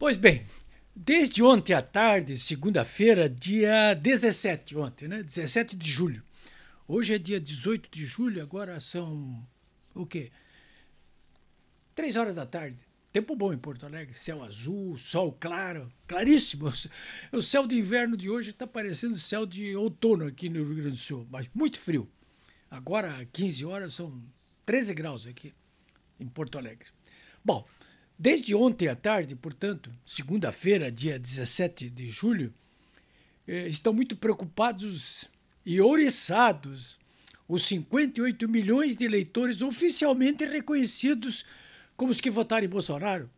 Pois bem, desde ontem à tarde, segunda-feira, dia 17, ontem, né? 17 de julho. Hoje é dia 18 de julho, agora são o quê? Três horas da tarde. Tempo bom em Porto Alegre, céu azul, sol claro, claríssimo. O céu de inverno de hoje está parecendo céu de outono aqui no Rio Grande do Sul, mas muito frio. Agora, 15 horas, são 13 graus aqui em Porto Alegre. Bom, Desde ontem à tarde, portanto, segunda-feira, dia 17 de julho, eh, estão muito preocupados e ouriçados os 58 milhões de eleitores oficialmente reconhecidos como os que votaram em Bolsonaro,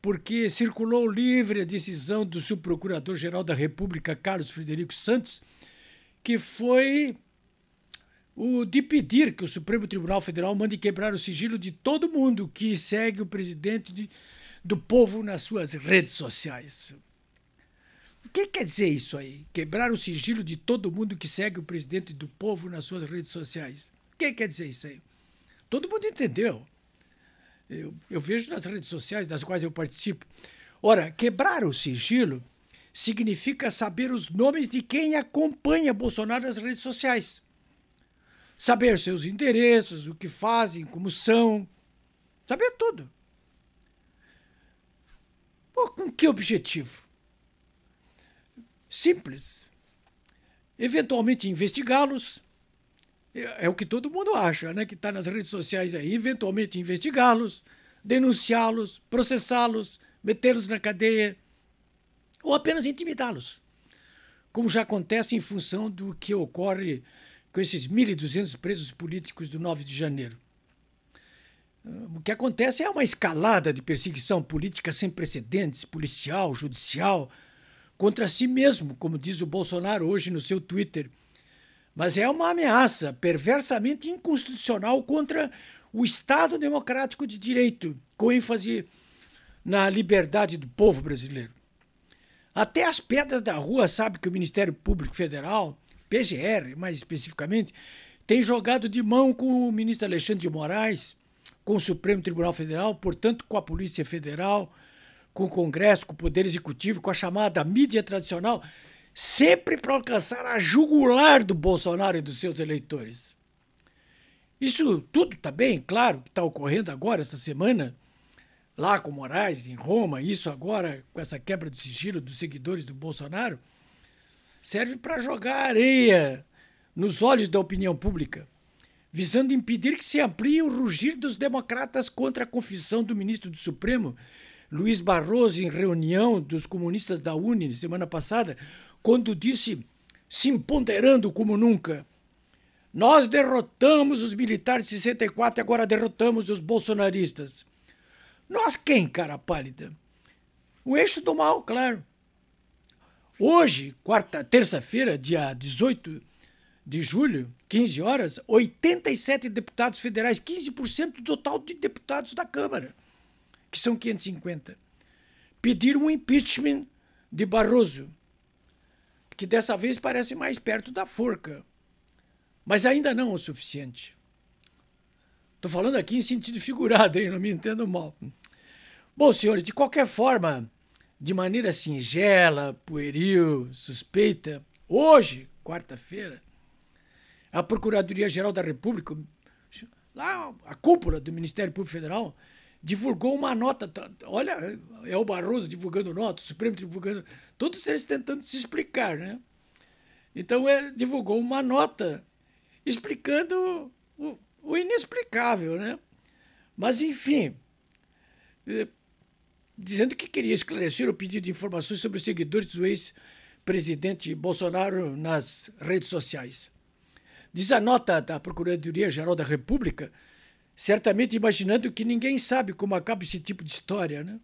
porque circulou livre a decisão do subprocurador-geral da República, Carlos Frederico Santos, que foi o de pedir que o Supremo Tribunal Federal mande quebrar o sigilo de todo mundo que segue o presidente de, do povo nas suas redes sociais. O que quer dizer isso aí? Quebrar o sigilo de todo mundo que segue o presidente do povo nas suas redes sociais. O que quer dizer isso aí? Todo mundo entendeu. Eu, eu vejo nas redes sociais das quais eu participo. Ora, quebrar o sigilo significa saber os nomes de quem acompanha Bolsonaro nas redes sociais. Saber seus endereços, o que fazem, como são. Saber tudo. Pô, com que objetivo? Simples. Eventualmente investigá-los. É, é o que todo mundo acha, né? Que está nas redes sociais aí. Eventualmente investigá-los, denunciá-los, processá-los, metê-los na cadeia. Ou apenas intimidá-los. Como já acontece em função do que ocorre com esses 1.200 presos políticos do 9 de janeiro. O que acontece é uma escalada de perseguição política sem precedentes, policial, judicial, contra si mesmo, como diz o Bolsonaro hoje no seu Twitter. Mas é uma ameaça perversamente inconstitucional contra o Estado democrático de direito, com ênfase na liberdade do povo brasileiro. Até as pedras da rua sabem que o Ministério Público Federal PGR, mais especificamente, tem jogado de mão com o ministro Alexandre de Moraes, com o Supremo Tribunal Federal, portanto, com a Polícia Federal, com o Congresso, com o Poder Executivo, com a chamada mídia tradicional, sempre para alcançar a jugular do Bolsonaro e dos seus eleitores. Isso tudo também, tá claro, que está ocorrendo agora, esta semana, lá com Moraes, em Roma, isso agora com essa quebra do sigilo dos seguidores do Bolsonaro serve para jogar areia nos olhos da opinião pública, visando impedir que se amplie o rugir dos democratas contra a confissão do ministro do Supremo, Luiz Barroso, em reunião dos comunistas da Uni semana passada, quando disse, se empoderando como nunca, nós derrotamos os militares de 64 e agora derrotamos os bolsonaristas. Nós quem, cara pálida? O eixo do mal, claro. Hoje, quarta, terça-feira, dia 18 de julho, 15 horas, 87 deputados federais, 15% do total de deputados da Câmara, que são 550, pediram um impeachment de Barroso, que dessa vez parece mais perto da forca, mas ainda não o suficiente. Estou falando aqui em sentido figurado, hein? não me entendo mal. Bom, senhores, de qualquer forma, de maneira singela, pueril, suspeita, hoje, quarta-feira, a Procuradoria-Geral da República, lá a cúpula do Ministério Público Federal, divulgou uma nota. Olha, é o Barroso divulgando nota, o Supremo divulgando. Todos eles tentando se explicar, né? Então, é, divulgou uma nota explicando o, o inexplicável, né? Mas, enfim, eh, dizendo que queria esclarecer o pedido de informações sobre os seguidores do ex-presidente Bolsonaro nas redes sociais. Diz a nota da Procuradoria-Geral da República, certamente imaginando que ninguém sabe como acaba esse tipo de história, né?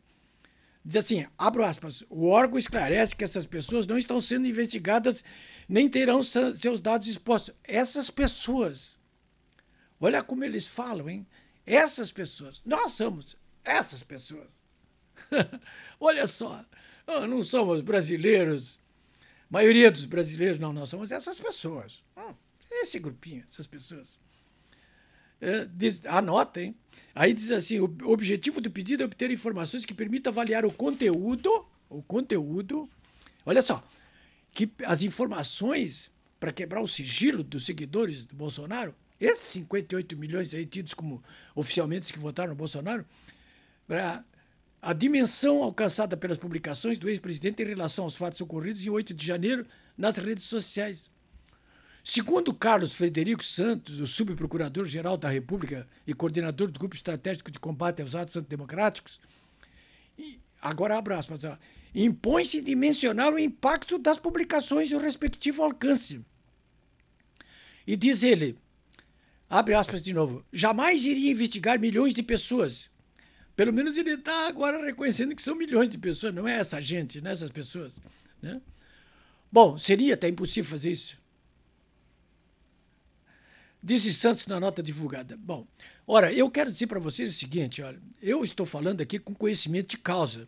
Diz assim, abro aspas, o órgão esclarece que essas pessoas não estão sendo investigadas nem terão seus dados expostos. Essas pessoas, olha como eles falam, hein? Essas pessoas, nós somos essas pessoas. Olha só, ah, não somos brasileiros, maioria dos brasileiros não, não somos essas pessoas. Hum, esse grupinho, essas pessoas. É, diz, Aí diz assim: o objetivo do pedido é obter informações que permitam avaliar o conteúdo, o conteúdo. Olha só, que as informações para quebrar o sigilo dos seguidores do Bolsonaro, esses 58 milhões aí tidos como oficialmente que votaram no Bolsonaro, para a dimensão alcançada pelas publicações do ex-presidente em relação aos fatos ocorridos em 8 de janeiro nas redes sociais. Segundo Carlos Frederico Santos, o subprocurador-geral da República e coordenador do Grupo Estratégico de Combate aos Atos Antidemocráticos, agora abraço, mas impõe-se dimensionar o impacto das publicações e o respectivo alcance. E diz ele, abre aspas de novo, jamais iria investigar milhões de pessoas, pelo menos ele está agora reconhecendo que são milhões de pessoas, não é essa gente, é essas pessoas. Né? Bom, seria até impossível fazer isso. Disse Santos na nota divulgada. Bom, ora, eu quero dizer para vocês o seguinte: olha, eu estou falando aqui com conhecimento de causa.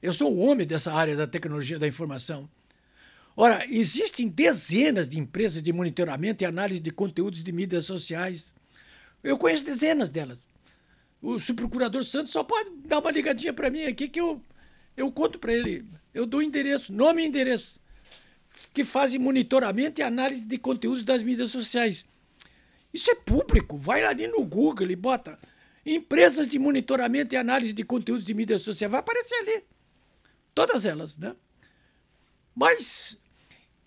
Eu sou o homem dessa área da tecnologia da informação. Ora, existem dezenas de empresas de monitoramento e análise de conteúdos de mídias sociais. Eu conheço dezenas delas. O, se procurador Santos só pode dar uma ligadinha para mim aqui que eu, eu conto para ele. Eu dou endereço, nome e endereço, que fazem monitoramento e análise de conteúdos das mídias sociais. Isso é público. Vai lá no Google e bota empresas de monitoramento e análise de conteúdos de mídias sociais. Vai aparecer ali. Todas elas, né? Mas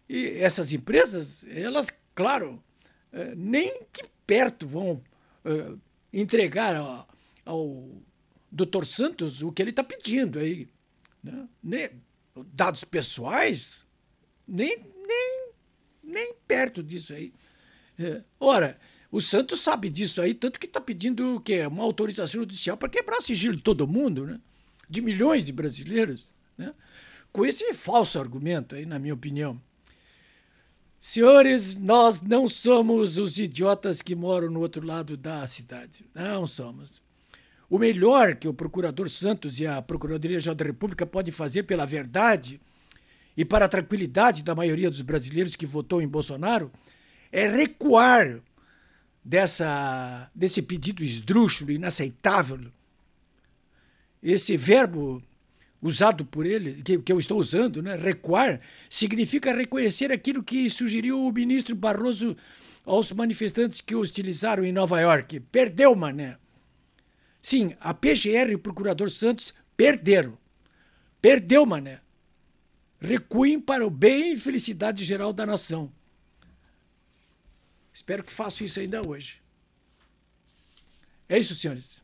essas empresas, elas, claro, eh, nem de perto vão eh, entregar ao doutor Santos o que ele está pedindo aí. Né? Nem, dados pessoais, nem, nem, nem perto disso aí. É. Ora, o Santos sabe disso aí, tanto que está pedindo o quê? Uma autorização judicial para quebrar o sigilo de todo mundo, né? de milhões de brasileiros, né? com esse falso argumento aí, na minha opinião. Senhores, nós não somos os idiotas que moram no outro lado da cidade. Não somos. O melhor que o procurador Santos e a Procuradoria-Geral da República podem fazer pela verdade e para a tranquilidade da maioria dos brasileiros que votou em Bolsonaro é recuar dessa, desse pedido esdrúxulo, inaceitável. Esse verbo usado por ele, que, que eu estou usando, né? recuar, significa reconhecer aquilo que sugeriu o ministro Barroso aos manifestantes que hostilizaram em Nova York. Perdeu, mané. Sim, a PGR e o procurador Santos perderam. Perdeu, mané. Recuem para o bem e felicidade geral da nação. Espero que façam isso ainda hoje. É isso, senhores.